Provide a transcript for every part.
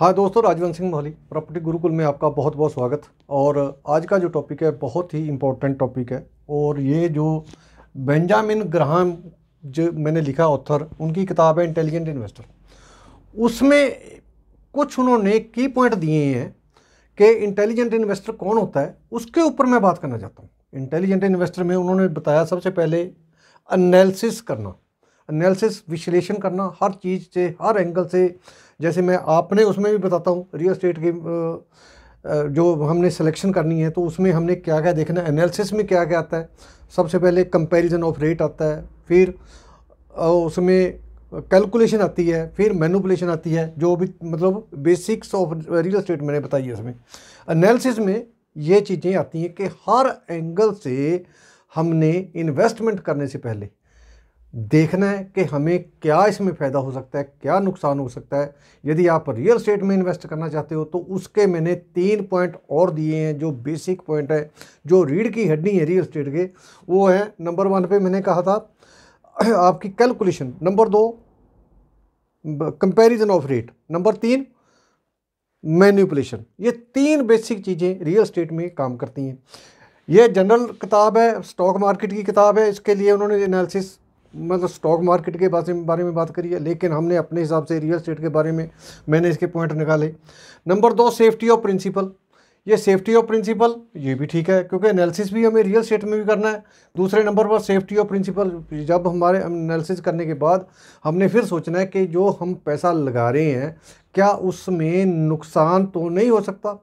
हाँ दोस्तों राजवंत सिंह मोहाली प्रॉपर्टी गुरुकुल में आपका बहुत बहुत स्वागत और आज का जो टॉपिक है बहुत ही इम्पोर्टेंट टॉपिक है और ये जो बेंजामिन ग्राहम जो मैंने लिखा ऑथर उनकी किताब है इंटेलिजेंट इन्वेस्टर उसमें कुछ उन्होंने की पॉइंट दिए हैं कि इंटेलिजेंट इन्वेस्टर कौन होता है उसके ऊपर मैं बात करना चाहता हूँ इंटेलिजेंट इन्वेस्टर में उन्होंने बताया सबसे पहले अनैलिसिस करना अनैलिसिस विश्लेषण करना हर चीज़ से हर एंगल से जैसे मैं आपने उसमें भी बताता हूँ रियल स्टेट की जो हमने सिलेक्शन करनी है तो उसमें हमने क्या क्या देखना है एनालिसिस में क्या क्या आता है सबसे पहले कंपैरिजन ऑफ रेट आता है फिर उसमें कैलकुलेशन आती है फिर मैनुपलेशन आती है जो भी मतलब बेसिक्स ऑफ रियल स्टेट मैंने बताई है इसमें एनालिसिस में ये चीज़ें आती हैं कि हर एंगल से हमने इन्वेस्टमेंट करने से पहले देखना है कि हमें क्या इसमें फ़ायदा हो सकता है क्या नुकसान हो सकता है यदि आप रियल स्टेट में इन्वेस्ट करना चाहते हो तो उसके मैंने तीन पॉइंट और दिए हैं जो बेसिक पॉइंट है जो रीढ़ की हड्डी है रियल स्टेट के वो है नंबर वन पे मैंने कहा था आपकी कैलकुलेशन नंबर दो कंपेरिजन ऑफ रेट नंबर तीन मैन्यूपलेशन ये तीन बेसिक चीज़ें रियल स्टेट में काम करती हैं ये जनरल किताब है स्टॉक मार्केट की किताब है इसके लिए उन्होंने एनालिसिस मतलब स्टॉक मार्केट के बारे में बारे में बात करी है लेकिन हमने अपने हिसाब से रियल स्टेट के बारे में मैंने इसके पॉइंट निकाले नंबर दो सेफ्टी ऑफ प्रिंसिपल ये सेफ्टी ऑफ प्रिंसिपल ये भी ठीक है क्योंकि एनालिसिस भी हमें रियल स्टेट में भी करना है दूसरे नंबर पर सेफ्टी ऑफ प्रिंसिपल जब हमारे एनालिसिस करने के बाद हमने फिर सोचना है कि जो हम पैसा लगा रहे हैं क्या उसमें नुकसान तो नहीं हो सकता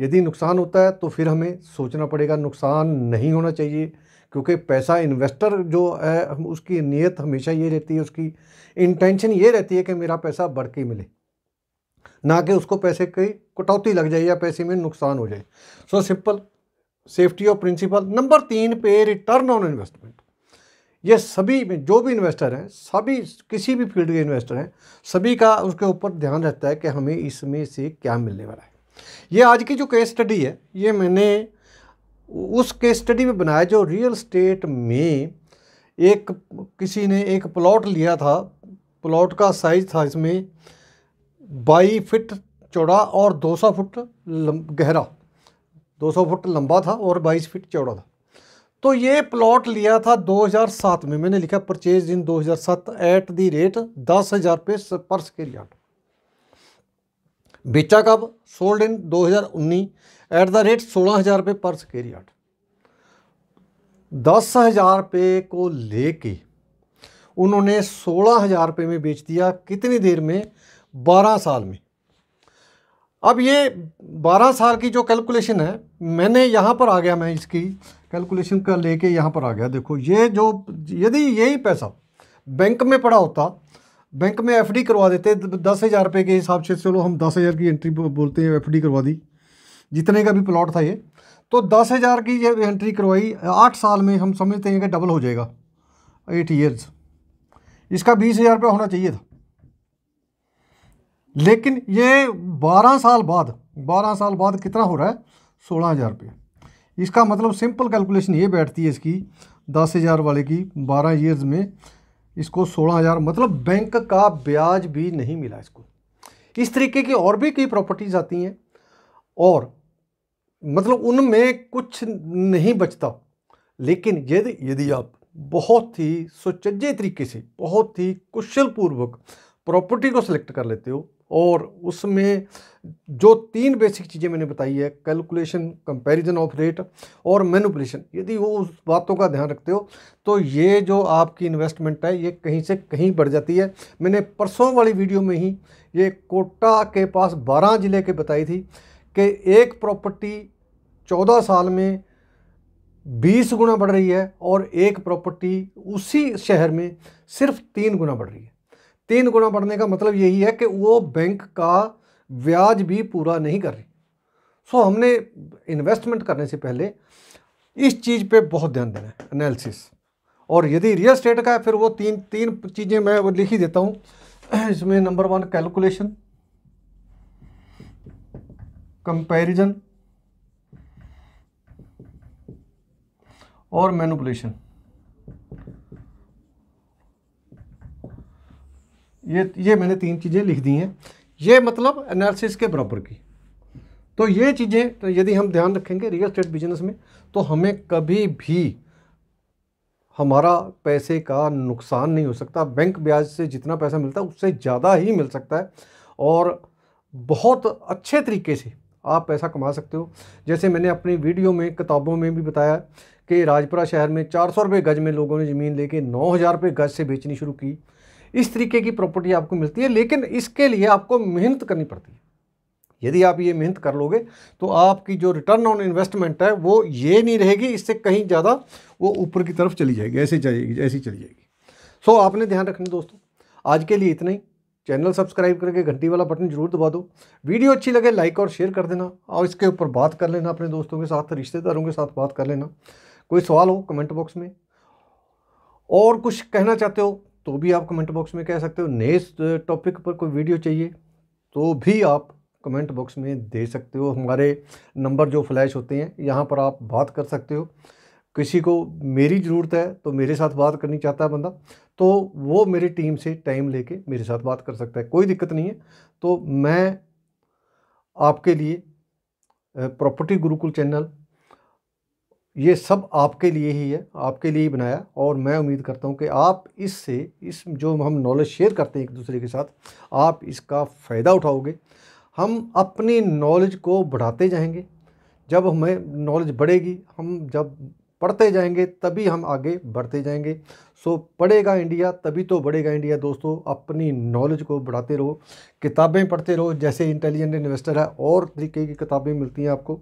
यदि नुकसान होता है तो फिर हमें सोचना पड़ेगा नुकसान नहीं होना चाहिए क्योंकि पैसा इन्वेस्टर जो है उसकी नीयत हमेशा ये रहती है उसकी इंटेंशन ये रहती है कि मेरा पैसा बढ़ के मिले ना कि उसको पैसे की कटौती लग जाए या पैसे में नुकसान हो जाए so simple safety of principal number तीन पे रिटर्न ऑन इन्वेस्टमेंट ये सभी में जो भी इन्वेस्टर हैं सभी किसी भी फील्ड के इन्वेस्टर हैं सभी का उसके ऊपर ध्यान रहता है कि हमें इसमें से क्या मिलने वाला है ये आज की जो केस स्टडी है ये मैंने उस केस स्टडी में बनाया जो रियल स्टेट में एक किसी ने एक प्लॉट लिया था प्लॉट का साइज था इसमें बाई फिट चौड़ा और 200 फुट गहरा 200 फुट लंबा था और 22 फिट चौड़ा था तो ये प्लॉट लिया था 2007 में मैंने लिखा purchase in 2007 at the rate दस हज़ार रुपये पर स्केल यार्ड बेचा कब sold in 2019 at the rate सोलह हज़ार रुपये पर स्क्वेयर यार्ड दस हज़ार रुपये को लेके उन्होंने सोलह हज़ार रुपये में बेच दिया कितनी देर में बारह साल में अब ये बारह साल की जो कैलकुलेशन है मैंने यहाँ पर आ गया मैं इसकी कैलकुलेशन का लेके यहाँ पर आ गया देखो ये जो यदि यही पैसा बैंक में पड़ा होता बैंक में एफडी करवा देते दस हज़ार रुपये के हिसाब से चलो हम दस हज़ार की एंट्री बोलते हैं एफडी करवा दी जितने का भी प्लॉट था ये तो दस हज़ार की जब एंट्री करवाई आठ साल में हम समझते हैं कि डबल हो जाएगा एट ईयर्स इसका बीस हज़ार रुपया होना चाहिए था लेकिन ये बारह साल बाद बारह साल बाद कितना हो रहा है सोलह हज़ार रुपये इसका मतलब सिंपल कैलकुलेशन ये बैठती है इसकी दस हज़ार वाले की बारह ईयर्स में इसको सोलह हज़ार मतलब बैंक का ब्याज भी नहीं मिला इसको इस तरीके की और भी कई प्रॉपर्टीज़ आती हैं और मतलब उनमें कुछ नहीं बचता लेकिन यदि यदि आप बहुत ही सुचज्जे तरीके से बहुत ही कुशलपूर्वक प्रॉपर्टी को सिलेक्ट कर लेते हो और उसमें जो तीन बेसिक चीज़ें मैंने बताई है कैलकुलेशन कंपैरिजन ऑफ रेट और मैनुपलेशन यदि वो उस बातों का ध्यान रखते हो तो ये जो आपकी इन्वेस्टमेंट है ये कहीं से कहीं बढ़ जाती है मैंने परसों वाली वीडियो में ही ये कोटा के पास बारह ज़िले के बताई थी कि एक प्रॉपर्टी चौदह साल में बीस गुना बढ़ रही है और एक प्रॉपर्टी उसी शहर में सिर्फ तीन गुना बढ़ रही है तीन गुना बढ़ने का मतलब यही है कि वो बैंक का ब्याज भी पूरा नहीं कर रही सो हमने इन्वेस्टमेंट करने से पहले इस चीज़ पे बहुत ध्यान देना है एनालिसिस और यदि रियल स्टेट का है फिर वो तीन तीन चीज़ें मैं लिख ही देता हूँ इसमें नंबर वन कैलकुलेशन कंपैरिजन और मैनुपुलेशन ये ये मैंने तीन चीज़ें लिख दी हैं ये मतलब एनालिसिस के बराबर की तो ये चीज़ें तो यदि हम ध्यान रखेंगे रियल स्टेट बिजनेस में तो हमें कभी भी हमारा पैसे का नुकसान नहीं हो सकता बैंक ब्याज से जितना पैसा मिलता है उससे ज़्यादा ही मिल सकता है और बहुत अच्छे तरीके से आप पैसा कमा सकते हो जैसे मैंने अपनी वीडियो में किताबों में भी बताया कि राजपुरा शहर में चार सौ रुपये गज में लोगों ने ज़मीन लेके नौ हज़ार रुपये गज से बेचनी शुरू की इस तरीके की प्रॉपर्टी आपको मिलती है लेकिन इसके लिए आपको मेहनत करनी पड़ती है यदि आप ये मेहनत कर लोगे तो आपकी जो रिटर्न ऑन इन्वेस्टमेंट है वो ये नहीं रहेगी इससे कहीं ज़्यादा वो ऊपर की तरफ चली जाएगी ऐसे जाएगी ऐसी चली जाएगी सो आपने ध्यान रखना दोस्तों आज के लिए इतना ही चैनल सब्सक्राइब करके घंटी वाला बटन जरूर दबा दो वीडियो अच्छी लगे लाइक और शेयर कर देना और इसके ऊपर बात कर लेना अपने दोस्तों के साथ रिश्तेदारों के साथ बात कर लेना कोई सवाल हो कमेंट बॉक्स में और कुछ कहना चाहते हो तो भी आप कमेंट बॉक्स में कह सकते हो नए टॉपिक पर कोई वीडियो चाहिए तो भी आप कमेंट बॉक्स में दे सकते हो हमारे नंबर जो फ्लैश होते हैं यहाँ पर आप बात कर सकते हो किसी को मेरी ज़रूरत है तो मेरे साथ बात करनी चाहता है बंदा तो वो मेरी टीम से टाइम लेके मेरे साथ बात कर सकता है कोई दिक्कत नहीं है तो मैं आपके लिए प्रॉपर्टी गुरुकुल चैनल ये सब आपके लिए ही है आपके लिए ही बनाया और मैं उम्मीद करता हूँ कि आप इससे इस जो हम नॉलेज शेयर करते हैं एक दूसरे के साथ आप इसका फ़ायदा उठाओगे हम अपनी नॉलेज को बढ़ाते जाएंगे जब हमें नॉलेज बढ़ेगी हम जब पढ़ते जाएंगे तभी हम आगे बढ़ते जाएंगे सो पढ़ेगा इंडिया तभी तो बढ़ेगा इंडिया दोस्तों अपनी नॉलेज को बढ़ाते रहो किताबें पढ़ते रहो जैसे इंटेलिजेंट इन्वेस्टर है और तरीके की किताबें मिलती हैं आपको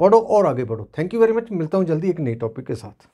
पढ़ो और आगे बढ़ो थैंक यू वेरी मच मिलता हूँ जल्दी एक नए टॉपिक के साथ